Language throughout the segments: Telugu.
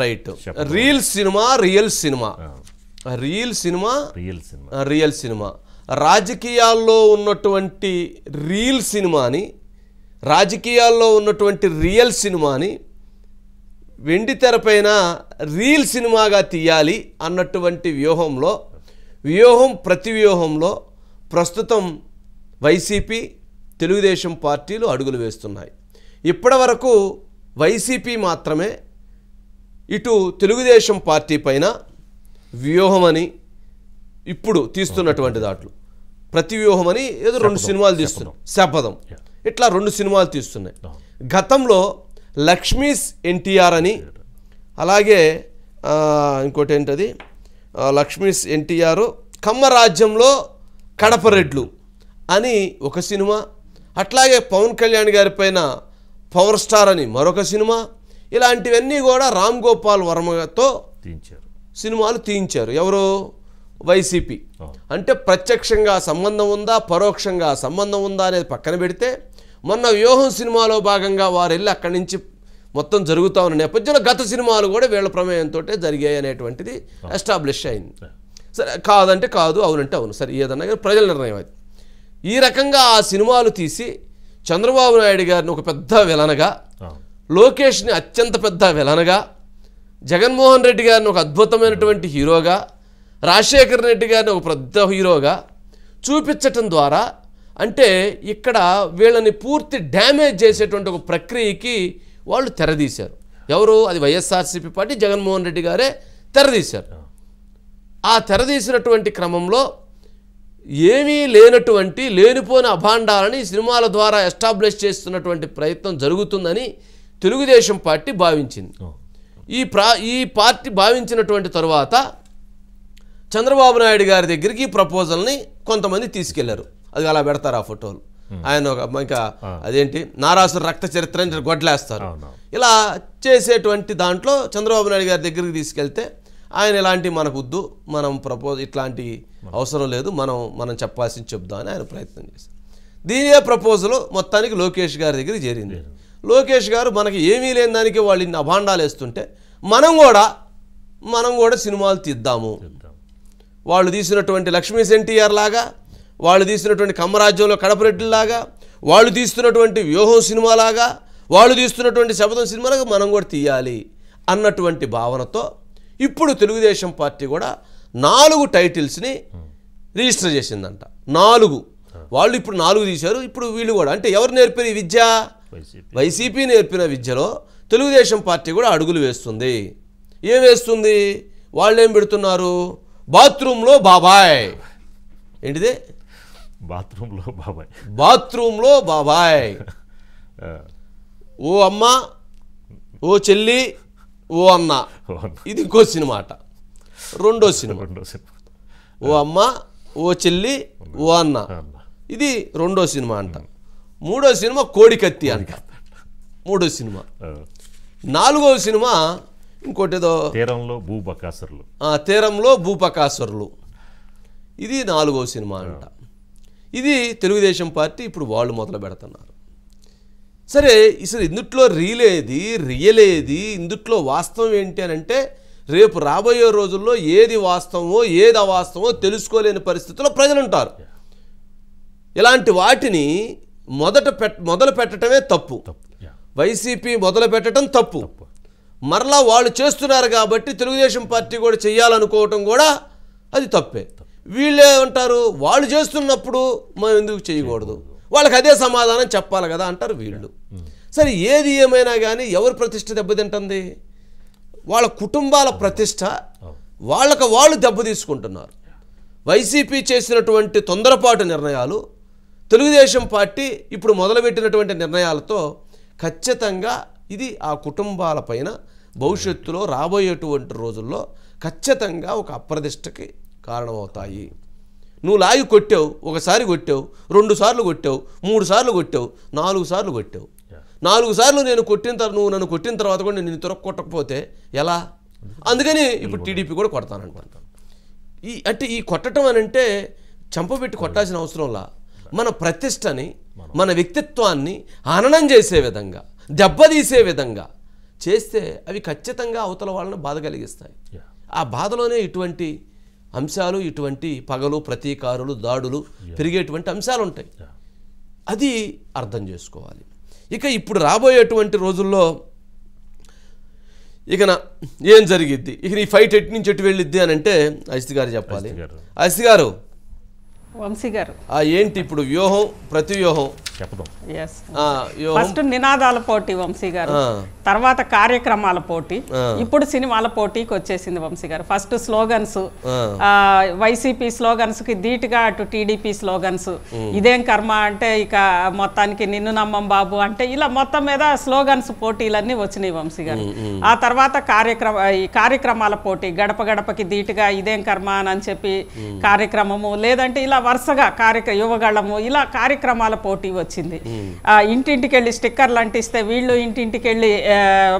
Right reel cinema real cinema real cinema real cinema real cinema రాజకీయాల్లో ఉన్నటువంటి రియల్ సినిమాని రాజకీయాల్లో ఉన్నటువంటి రియల్ సినిమాని వెండి తెరపైన రీల్ సినిమాగా తీయాలి అన్నటువంటి వ్యూహంలో వ్యూహం ప్రతి వ్యూహంలో ప్రస్తుతం వైసీపీ తెలుగుదేశం పార్టీలు అడుగులు వేస్తున్నాయి ఇప్పటి వరకు వైసీపీ మాత్రమే ఇటు తెలుగుదేశం పార్టీ పైన వ్యూహమని ఇప్పుడు తీస్తున్నటువంటి దాంట్లో ప్రతి వ్యూహమని ఏదో రెండు సినిమాలు తీస్తున్నాం శపథం ఇట్లా రెండు సినిమాలు తీస్తున్నాయి గతంలో లక్ష్మీస్ ఎన్టీఆర్ అని అలాగే ఇంకోటి ఏంటది లక్ష్మీస్ ఎన్టీఆర్ కమ్మరాజ్యంలో కడపరెడ్లు అని ఒక సినిమా అట్లాగే పవన్ కళ్యాణ్ గారి పైన పవర్ స్టార్ అని మరొక సినిమా ఇలాంటివన్నీ కూడా రామ్ గోపాల్ వర్మతో తీయించారు సినిమాలు తీయించారు ఎవరు వైసీపీ అంటే ప్రత్యక్షంగా సంబంధం ఉందా పరోక్షంగా సంబంధం ఉందా అనేది పక్కన పెడితే మొన్న వ్యూహం సినిమాలో భాగంగా వారు వెళ్ళి అక్కడి నుంచి మొత్తం జరుగుతూ ఉన్న నేపథ్యంలో గత సినిమాలు కూడా వీళ్ళ ప్రమేయంతో జరిగాయి అనేటువంటిది ఎస్టాబ్లిష్ అయింది సరే కాదంటే కాదు అవునంటే అవును సరే ఏదన్నా కానీ ప్రజల నిర్ణయం అది ఈ రకంగా ఆ సినిమాలు తీసి చంద్రబాబు నాయుడు గారిని ఒక పెద్ద విలనగా లోకేష్ని అత్యంత పెద్ద విలనగా జగన్మోహన్ రెడ్డి గారిని ఒక అద్భుతమైనటువంటి హీరోగా రాజశేఖర్ రెడ్డి గారిని ఒక పెద్ద హీరోగా చూపించటం ద్వారా అంటే ఇక్కడ వీళ్ళని పూర్తి డ్యామేజ్ చేసేటువంటి ఒక ప్రక్రియకి వాళ్ళు తెరదీశారు ఎవరు అది వైఎస్ఆర్సీపీ పార్టీ జగన్మోహన్ రెడ్డి గారే తెరదీశారు ఆ తెరదీసినటువంటి క్రమంలో ఏమీ లేనటువంటి లేనిపోని అభాండాలని సినిమాల ద్వారా ఎస్టాబ్లిష్ చేస్తున్నటువంటి ప్రయత్నం జరుగుతుందని తెలుగుదేశం పార్టీ భావించింది ఈ ప్రా ఈ పార్టీ భావించినటువంటి తరువాత చంద్రబాబు నాయుడు గారి దగ్గరికి ఈ ప్రపోజల్ని కొంతమంది తీసుకెళ్లారు అది అలా పెడతారు ఆ ఫోటోలు ఆయన ఒక ఇంకా అదేంటి నారాసుర రక్త చరిత్ర అని గొడ్లేస్తారు ఇలా చేసేటువంటి దాంట్లో చంద్రబాబు నాయుడు గారి దగ్గరికి తీసుకెళ్తే ఆయన ఇలాంటి మనకు వద్దు మనం ప్రపోజ్ ఇట్లాంటి అవసరం లేదు మనం మనం చెప్పాల్సింది చెప్దామని ఆయన ప్రయత్నం చేశారు దీనియే ప్రపోజలు మొత్తానికి లోకేష్ గారి దగ్గరికి చేరింది లోకేష్ గారు మనకి ఏమీ లేని దానికి వాళ్ళు ఇన్ని అభాండాలు వేస్తుంటే మనం కూడా మనం కూడా సినిమాలు తీద్దాము వాళ్ళు తీసినటువంటి లక్ష్మీ సెన్టీఆర్ లాగా వాళ్ళు తీసినటువంటి కమ్మరాజ్యంలో కడపరెడ్డిలాగా వాళ్ళు తీస్తున్నటువంటి వ్యూహం సినిమాలాగా వాళ్ళు తీస్తున్నటువంటి శబ్దం సినిమాలాగా మనం కూడా తీయాలి అన్నటువంటి భావనతో ఇప్పుడు తెలుగుదేశం పార్టీ కూడా నాలుగు టైటిల్స్ని రిజిస్టర్ చేసిందంట నాలుగు వాళ్ళు ఇప్పుడు నాలుగు తీశారు ఇప్పుడు వీళ్ళు కూడా అంటే ఎవరు నేర్పారు ఈ విద్య వైసీపీ నేర్పిన విద్యలో తెలుగుదేశం పార్టీ కూడా అడుగులు వేస్తుంది ఏం వేస్తుంది వాళ్ళేం పెడుతున్నారు బాత్రూంలో బాబాయ్ ఏంటిది బాత్రూంలో బాబాయ్ బాత్రూంలో బాబాయ్ ఓ అమ్మ ఓ చెల్లి ఓ అన్న ఇది ఇంకో సినిమా రెండో సినిమా రెండో సినిమా ఓ అమ్మ ఓ చెల్లి ఓ అన్న ఇది రెండో సినిమా అంట మూడో సినిమా కోడికత్తి అంట మూడో సినిమా నాలుగో సినిమా ఇంకోటేదో తీరంలో భూపకాసరులు తీరంలో భూపకాసరులు ఇది నాలుగో సినిమా అంట ఇది తెలుగుదేశం పార్టీ ఇప్పుడు వాళ్ళు మొదలు పెడుతున్నారు సరే ఇసలు ఇందుట్లో రీలేది రియలేది ఇందుట్లో వాస్తవం ఏంటి అని అంటే రేపు రాబోయే రోజుల్లో ఏది వాస్తవమో ఏది అవాస్తవమో తెలుసుకోలేని పరిస్థితుల్లో ప్రజలుంటారు ఇలాంటి వాటిని మొదట పెట్ మొదలు పెట్టడమే తప్పు వైసీపీ మొదలు పెట్టడం తప్పు మరలా వాళ్ళు చేస్తున్నారు కాబట్టి తెలుగుదేశం పార్టీ కూడా చేయాలనుకోవటం కూడా అది తప్పే వీళ్ళే ఉంటారు వాళ్ళు చేస్తున్నప్పుడు మనం ఎందుకు చేయకూడదు వాళ్ళకి అదే సమాధానం చెప్పాలి కదా అంటారు వీళ్ళు సరే ఏది ఏమైనా కానీ ఎవరు ప్రతిష్ట దెబ్బతింటుంది వాళ్ళ కుటుంబాల ప్రతిష్ట వాళ్ళకు వాళ్ళు దెబ్బ తీసుకుంటున్నారు వైసీపీ చేసినటువంటి తొందరపాటు నిర్ణయాలు తెలుగుదేశం పార్టీ ఇప్పుడు మొదలుపెట్టినటువంటి నిర్ణయాలతో ఖచ్చితంగా ఇది ఆ కుటుంబాల పైన భవిష్యత్తులో రాబోయేటువంటి రోజుల్లో ఖచ్చితంగా ఒక అప్రదిష్టకి కారణమవుతాయి నువ్వు లాగి కొట్టావు ఒకసారి కొట్టావు రెండు సార్లు కొట్టావు మూడు సార్లు కొట్టావు నాలుగు సార్లు కొట్టావు నాలుగు సార్లు నేను కొట్టిన తర్వాత నువ్వు నన్ను కొట్టిన తర్వాత కూడా నేను త్వర కొట్టకపోతే ఎలా అందుకని ఇప్పుడు టీడీపీ కూడా కొడతానంటాను ఈ అంటే ఈ కొట్టడం అని అంటే చంపబెట్టి కొట్టాల్సిన అవసరంలా మన ప్రతిష్టని మన వ్యక్తిత్వాన్ని హననం చేసే విధంగా దెబ్బతీసే విధంగా చేస్తే అవి ఖచ్చితంగా అవతల వాళ్ళని బాధ కలిగిస్తాయి ఆ బాధలోనే ఇటువంటి అంశాలు ఇటువంటి పగలు ప్రతీకారులు దాడులు పెరిగేటువంటి అంశాలు ఉంటాయి అది అర్థం చేసుకోవాలి ఇక ఇప్పుడు రాబోయేటువంటి రోజుల్లో ఇక ఏం జరిగిద్ది ఇక నీ ఫైట్ ఎటు నుంచి ఎటు వెళ్ళిద్ది అని అంటే అజిత్ గారు చెప్పాలి అజిత్ గారు వంశీ గారు ఏంటి ఇప్పుడు వ్యూహం ప్రతి వ్యూహం ఫస్ట్ నినాదాల పోటీ వంశీ గారు తర్వాత కార్యక్రమాల పోటీ ఇప్పుడు సినిమాల పోటీకి వచ్చేసింది వంశీ గారు ఫస్ట్ స్లోగన్స్ వైసీపీ స్లోగన్స్ కి ధీటుగా అటు టీడీపీ స్లోగన్స్ ఇదేం కర్మ అంటే ఇక మొత్తానికి నిన్ను నమ్మం బాబు అంటే ఇలా మొత్తం మీద స్లోగన్స్ పోటీలన్నీ వచ్చినాయి వంశీ గారు ఆ తర్వాత కార్యక్రమ ఈ కార్యక్రమాల పోటీ గడప గడపకి ధీటుగా ఇదేం కర్మ అని చెప్పి కార్యక్రమము లేదంటే ఇలా వరుసగా కార్యక్ర యువగళము ఇలా కార్యక్రమాల పోటీ వచ్చింది ఇంటింటికి వెళ్ళి స్టిక్కర్లు అంటిస్తే వీళ్ళు ఇంటింటికి వెళ్ళి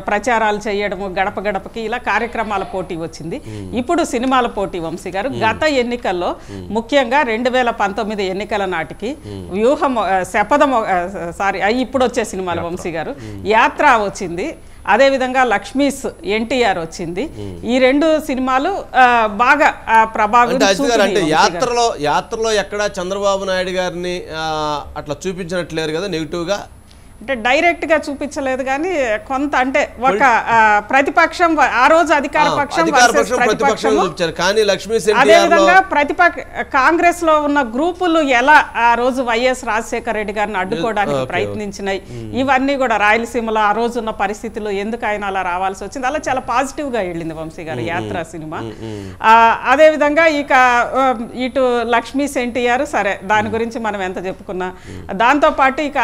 ప్రచారాలు చేయడము గడప గడపకి ఇలా కార్యక్రమాల పోటీ వచ్చింది ఇప్పుడు సినిమాల పోటీ వంశీ గారు గత ఎన్నికల్లో ముఖ్యంగా రెండు వేల పంతొమ్మిది ఎన్నికల నాటికి వ్యూహం శపథం సారీ ఇప్పుడు వచ్చే సినిమాలు వంశీ గారు యాత్ర వచ్చింది అదేవిధంగా లక్ష్మీస్ ఎన్టీఆర్ వచ్చింది ఈ రెండు సినిమాలు బాగా ప్రభావితం అంటే యాత్రలో యాత్రలో ఎక్కడా చంద్రబాబు నాయుడు గారిని అట్లా చూపించినట్లేరు కదా నెగిటివ్గా అంటే డైరెక్ట్గా చూపించలేదు కానీ కొంత అంటే ఒక ప్రతిపక్షం ఆ రోజు అధికార పక్షం అదేవిధంగా ప్రతిపక్ష కాంగ్రెస్ లో ఉన్న గ్రూపులు ఎలా ఆ రోజు వైఎస్ రాజశేఖర రెడ్డి గారిని అడ్డుకోవడానికి ప్రయత్నించినాయి ఇవన్నీ కూడా రాయలసీమలో ఆ రోజు ఉన్న పరిస్థితులు ఎందుకు ఆయన అలా రావాల్సి వచ్చింది అలా చాలా పాజిటివ్ గా వెళ్ళింది వంశీ గారు యాత్ర సినిమా అదేవిధంగా ఇక ఇటు లక్ష్మీ సెంటియారు సరే దాని గురించి మనం ఎంత చెప్పుకున్నా దాంతోపాటు ఇక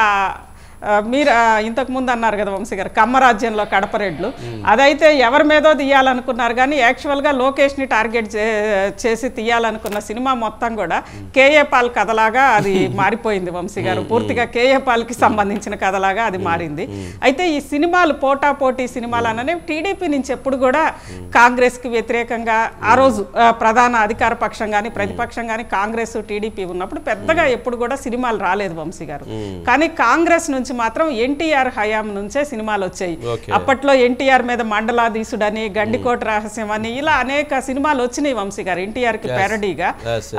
మీరు ఇంతకు ముందు అన్నారు కదా వంశీ గారు కమ్మరాజ్యంలో కడపరెడ్లు అదైతే ఎవరి మీదో తీయాలనుకున్నారు కానీ యాక్చువల్గా లోకేష్ని టార్గెట్ చేసి తీయాలనుకున్న సినిమా మొత్తం కూడా కేఏ పాల్ కథలాగా అది మారిపోయింది వంశీ గారు పూర్తిగా కేఏ కి సంబంధించిన కథలాగా అది మారింది అయితే ఈ సినిమాలు పోటా పోటీ సినిమాలు అననే టీడీపీ నుంచి ఎప్పుడు కూడా కాంగ్రెస్కి వ్యతిరేకంగా ఆ రోజు ప్రధాన అధికార పక్షం కానీ ప్రతిపక్షం కానీ కాంగ్రెస్ టీడీపీ ఉన్నప్పుడు పెద్దగా ఎప్పుడు కూడా సినిమాలు రాలేదు వంశీ గారు కానీ కాంగ్రెస్ నుంచి మాత్రం ఎన్టీఆర్ హయాం నుంచే సినిమాలు వచ్చాయి అప్పట్లో ఎన్టీఆర్ మీద అని గండికోట రహస్యం అని ఇలా అనేక సినిమాలు వచ్చినాయి వంశీ గారు ఎన్టీఆర్ కి పేరడీగా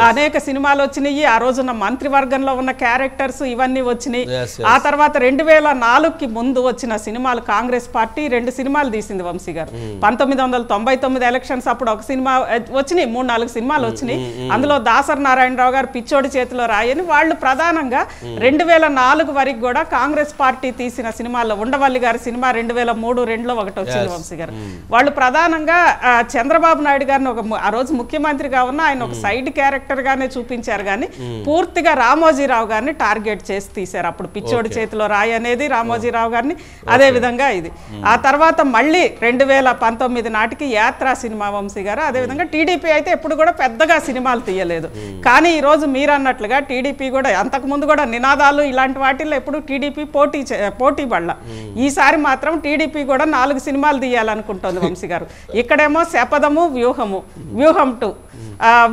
అనేక సినిమాలు వచ్చినాయి ఆ రోజున మంత్రివర్గంలో ఉన్న క్యారెక్టర్స్ ఇవన్నీ వచ్చినాయి ఆ తర్వాత రెండు వేల నాలుగుకి ముందు వచ్చిన సినిమాలు కాంగ్రెస్ పార్టీ రెండు సినిమాలు తీసింది వంశీ గారు hmm. పంతొమ్మిది వందల తొంభై తొమ్మిది ఎలక్షన్స్ అప్పుడు ఒక సినిమా వచ్చినాయి మూడు నాలుగు సినిమాలు hmm, వచ్చినాయి hmm, అందులో దాసర్ నారాయణరావు గారు పిచ్చోడి చేతిలో రాయని వాళ్ళు ప్రధానంగా రెండు వేల నాలుగు వరకు కూడా కాంగ్రెస్ కాంగ్రెస్ పార్టీ తీసిన సినిమాల్లో ఉండవల్లి గారి సినిమా రెండు వేల మూడు రెండులో ఒకటి వచ్చింది వంశీ గారు hmm. వాళ్ళు ప్రధానంగా చంద్రబాబు నాయుడు గారిని ఒక ఆ రోజు ముఖ్యమంత్రిగా ఉన్న ఆయన ఒక hmm. సైడ్ క్యారెక్టర్ గానే చూపించారు కానీ hmm. పూర్తిగా రామోజీరావు గారిని టార్గెట్ చేసి తీశారు అప్పుడు పిచ్చోడి చేతిలో రాయి అనేది రామోజీరావు గారిని అదే విధంగా ఇది ఆ తర్వాత మళ్ళీ రెండు వేల పంతొమ్మిది నాటికి యాత్ర సినిమా వంశీ గారు అదేవిధంగా టీడీపీ అయితే ఎప్పుడు కూడా పెద్దగా సినిమాలు తీయలేదు కానీ రోజు మీరు అన్నట్లుగా టీడీపీ కూడా అంతకుముందు కూడా నినాదాలు ఇలాంటి వాటిల్లో ఎప్పుడు టీడీపీ పోటీ పోటీ వల్ల ఈసారి మాత్రం టీడీపీ కూడా నాలుగు సినిమాలు తీయాలనుకుంటుంది వంశీ గారు ఇక్కడేమో శపథము వ్యూహము వ్యూహం టు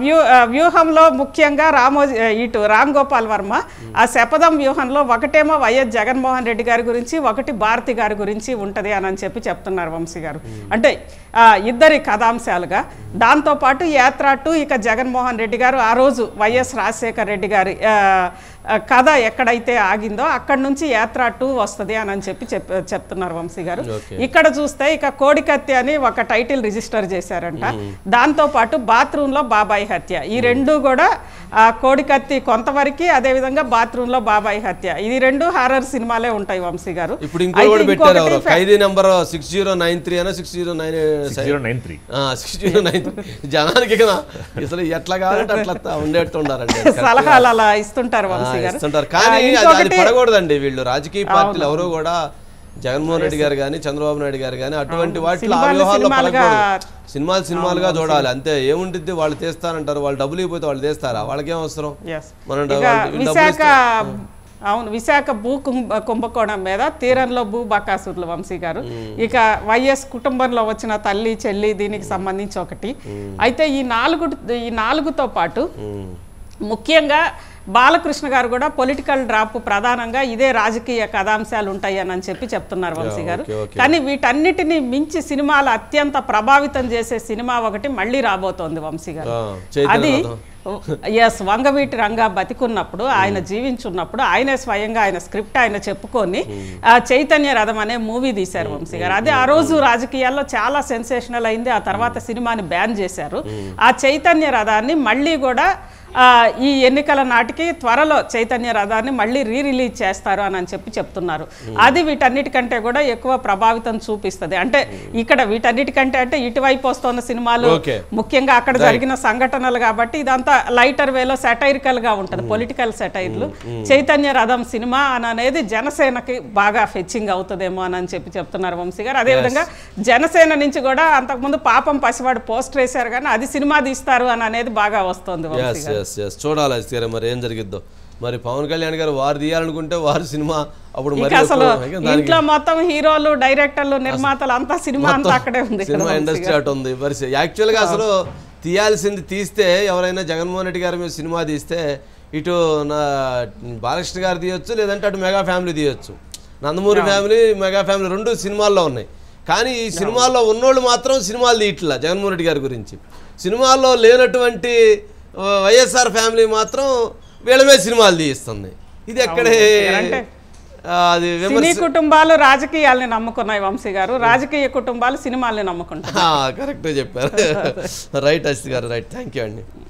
వ్యూ వ్యూహంలో ముఖ్యంగా రామోజీ ఇటు రామ్ గోపాల్ వర్మ ఆ శపథం వ్యూహంలో ఒకటేమో వైఎస్ జగన్మోహన్ రెడ్డి గారి గురించి ఒకటి భారతి గారి గురించి ఉంటుంది అని అని చెప్పి చెప్తున్నారు వంశీ గారు అంటే ఇద్దరి కథాంశాలుగా దాంతోపాటు యాత్ర టు ఇక జగన్మోహన్ రెడ్డి గారు ఆ రోజు వైఎస్ రాజశేఖర్ రెడ్డి గారి కథ ఎక్కడైతే ఆగిందో అక్కడ నుంచి యాత్ర టూ వస్తుంది అని చెప్పి చెప్తున్నారు వంశీ గారు ఇక్కడ చూస్తే ఇక కోడి కత్తి అని ఒక టైటిల్ రిజిస్టర్ చేశారంట దాంతో పాటు బాత్రూంలో బాబాయి హత్య ఈ రెండు కూడా కోడి కత్తి కొంతవరకు అదేవిధంగా బాత్రూంలో బాబాయి హత్య ఇది రెండు హారర్ సినిమాలే ఉంటాయి వంశీ గారు ఇప్పుడు సిక్స్ జీరో నైన్ త్రీ అని six zero nine nine three six zero nine three సలహాలు అలా ఇస్తుంటారు వంశీ ఇస్తుంటారు కానీ అది పడకూడదండి వీళ్ళు రాజకీయ పార్టీలు ఎవరు కూడా జగన్మోహన్ రెడ్డి గారు కానీ చంద్రబాబు నాయుడు గారు కానీ అటువంటి వాటిలో సినిమాలు సినిమాలుగా చూడాలి అంతే ఏముంటుంది వాళ్ళు తీస్తానంటారు వాళ్ళు డబ్బులు అయిపోతే వాళ్ళు తీస్తారా వాళ్ళకేం అవసరం మనం అవును విశాఖ భూ కుంభ కుంభకోణం మీద తీరంలో భూ బకాసురులు వంశీ గారు ఇక వైఎస్ కుటుంబంలో వచ్చిన తల్లి చెల్లి దీనికి సంబంధించి ఒకటి అయితే ఈ నాలుగు ఈ నాలుగుతో పాటు ముఖ్యంగా బాలకృష్ణ గారు కూడా పొలిటికల్ డ్రాప్ ప్రధానంగా ఇదే రాజకీయ కథాంశాలు ఉంటాయని చెప్పి చెప్తున్నారు వంశీ గారు కానీ వీటన్నిటిని మించి సినిమాలు అత్యంత ప్రభావితం చేసే సినిమా ఒకటి మళ్ళీ రాబోతోంది వంశీ గారు అది ఎస్ వంగవీటి రంగా బతికున్నప్పుడు ఆయన hmm. జీవించున్నప్పుడు ఆయనే స్వయంగా ఆయన స్క్రిప్ట్ ఆయన చెప్పుకొని hmm. చైతన్య రథం అనే మూవీ తీశారు hmm. వంశీ గారు అదే ఆ రోజు రాజకీయాల్లో చాలా సెన్సేషనల్ అయింది ఆ తర్వాత సినిమాని బ్యాన్ చేశారు ఆ చైతన్య రథాన్ని మళ్ళీ కూడా ఈ ఎన్నికల నాటికి త్వరలో చైతన్య రథాన్ని మళ్ళీ రీ రిలీజ్ చేస్తారు అని చెప్పి చెప్తున్నారు అది వీటన్నిటికంటే కూడా ఎక్కువ ప్రభావితం చూపిస్తుంది అంటే ఇక్కడ వీటన్నిటికంటే అంటే ఇటువైపు వస్తున్న సినిమాలు ముఖ్యంగా అక్కడ జరిగిన సంఘటనలు కాబట్టి ఇదంతా లైటర్ వేలో సెటైరికల్ గా ఉంటుంది పొలిటికల్ సెటైర్లు చైతన్య రథం సినిమా అని అనేది జనసేనకి బాగా ఫెచ్చింగ్ అవుతుందేమో అని చెప్పి చెప్తున్నారు వంశీ గారు అదేవిధంగా జనసేన నుంచి కూడా అంతకుముందు పాపం పసివాడు పోస్టర్ వేశారు కానీ అది సినిమా తీస్తారు అని అనేది బాగా వస్తుంది వంశీ గారు ఎస్ ఎస్ చూడాలి అది గారు మరి ఏం జరిగిద్దో మరి పవన్ కళ్యాణ్ గారు వారు తీయాలనుకుంటే వారు సినిమా అప్పుడు ఇంట్లో మొత్తం హీరోలు డైరెక్టర్లు నిర్మాతలు అంతా సినిమా అంతా అక్కడే ఉంది సినిమా ఇండస్ట్రీ అటు ఉంది మరి యాక్చువల్గా అసలు తీయాల్సింది తీస్తే ఎవరైనా జగన్మోహన్ రెడ్డి గారి మీద సినిమా తీస్తే ఇటు నా బాలకృష్ణ గారు తీయొచ్చు లేదంటే అటు మెగా ఫ్యామిలీ తీయొచ్చు నందమూరి ఫ్యామిలీ మెగా ఫ్యామిలీ రెండు సినిమాల్లో ఉన్నాయి కానీ ఈ సినిమాల్లో ఉన్నోళ్ళు మాత్రం సినిమాలు తీయట్లా జగన్మోహన్ రెడ్డి గారి గురించి సినిమాల్లో లేనటువంటి వైఎస్ఆర్ ఫ్యామిలీ మాత్రం వీళ్ళమే సినిమాలు తీయిస్తుంది ఇది ఎక్కడే అది సినీ కుటుంబాలు రాజకీయాల్ని నమ్ముకున్నాయి వంశీ గారు రాజకీయ కుటుంబాలు సినిమాలని నమ్ముకుంటాయి కరెక్ట్ చెప్పారు రైట్ అస్తి గారు రైట్ థ్యాంక్ యూ అండి